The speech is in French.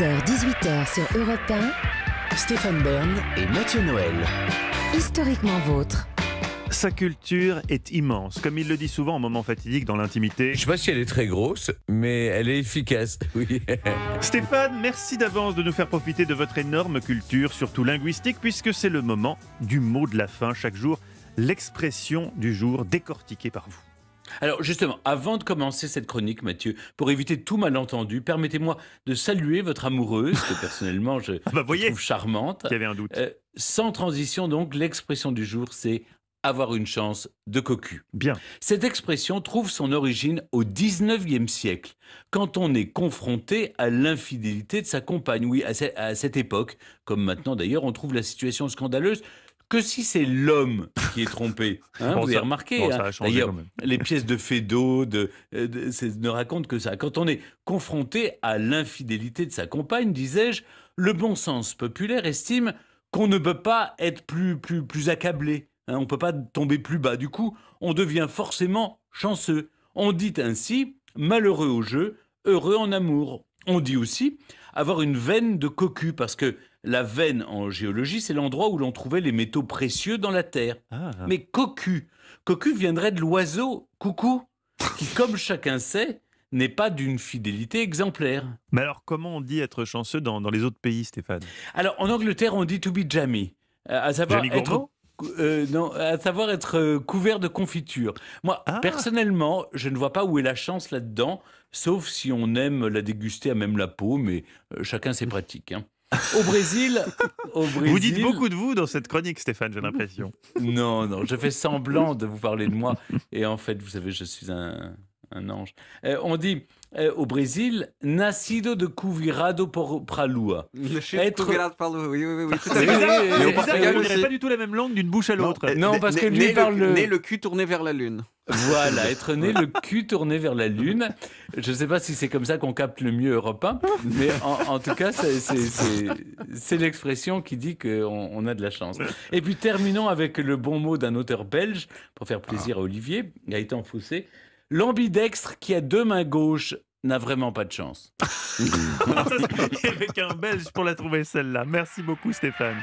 h 18 h sur Europe 1, Stéphane Bern et Mathieu Noël. Historiquement vôtre. Sa culture est immense, comme il le dit souvent en moment fatidique dans l'intimité. Je ne sais pas si elle est très grosse, mais elle est efficace, oui. Stéphane, merci d'avance de nous faire profiter de votre énorme culture, surtout linguistique, puisque c'est le moment du mot de la fin chaque jour, l'expression du jour décortiquée par vous. Alors justement, avant de commencer cette chronique, Mathieu, pour éviter tout malentendu, permettez-moi de saluer votre amoureuse, que personnellement je, ah bah, trouve charmante. Il y avait un doute. Euh, sans transition, donc, l'expression du jour, c'est avoir une chance de cocu. Bien. Cette expression trouve son origine au 19e siècle, quand on est confronté à l'infidélité de sa compagne. Oui, à, cette époque, comme maintenant d'ailleurs, on trouve la situation scandaleuse que si c'est l'homme qui est trompé, hein, vous avez remarqué, hein. les pièces de Fédo euh, ne racontent que ça. Quand on est confronté à l'infidélité de sa compagne, disais-je, le bon sens populaire estime qu'on ne peut pas être plus, plus, accablé, hein. on ne peut pas tomber plus bas. Du coup, on devient forcément chanceux. On dit ainsi malheureux au jeu, heureux en amour. On dit aussi avoir une veine de cocu parce que la veine en géologie, c'est l'endroit où l'on trouvait les métaux précieux dans la terre. Ah. Mais cocu, cocu viendrait de l'oiseau coucou, qui, comme chacun sait, n'est pas d'une fidélité exemplaire. Mais alors, comment on dit être chanceux dans, les autres pays, Stéphane Alors, en Angleterre, on dit to be jammy, euh, à savoir jammy être euh, non, à savoir être euh, couvert de confiture. Moi, ah. personnellement, je ne vois pas où est la chance là-dedans, sauf si on aime la déguster à même la peau, mais chacun ses pratiques. Hein. Au Brésil, Vous dites beaucoup de vous dans cette chronique, Stéphane, j'ai l'impression. Non, non, je fais semblant de vous parler de moi. Et en fait, vous savez, je suis un, un ange. Euh, on dit euh, au Brésil, nascido de Cuvirado por Pralua. Être... Pralua, oui, oui, oui. C'est pas du tout la même langue d'une bouche à l'autre. Euh, non, parce que lui parle... Le... Né le cul tourné vers la lune. Voilà, être né le cul tourné vers la Lune. Je ne sais pas si c'est comme ça qu'on capte le mieux européen, mais en, tout cas, c'est, l'expression qui dit qu'on on a de la chance. Et puis terminons avec le bon mot d'un auteur belge, pour faire plaisir ah. à Olivier, Gaëtan Fossé. L'ambidextre qui a deux mains gauches n'a vraiment pas de chance. Avec un belge pour la trouver celle-là. Merci beaucoup Stéphane.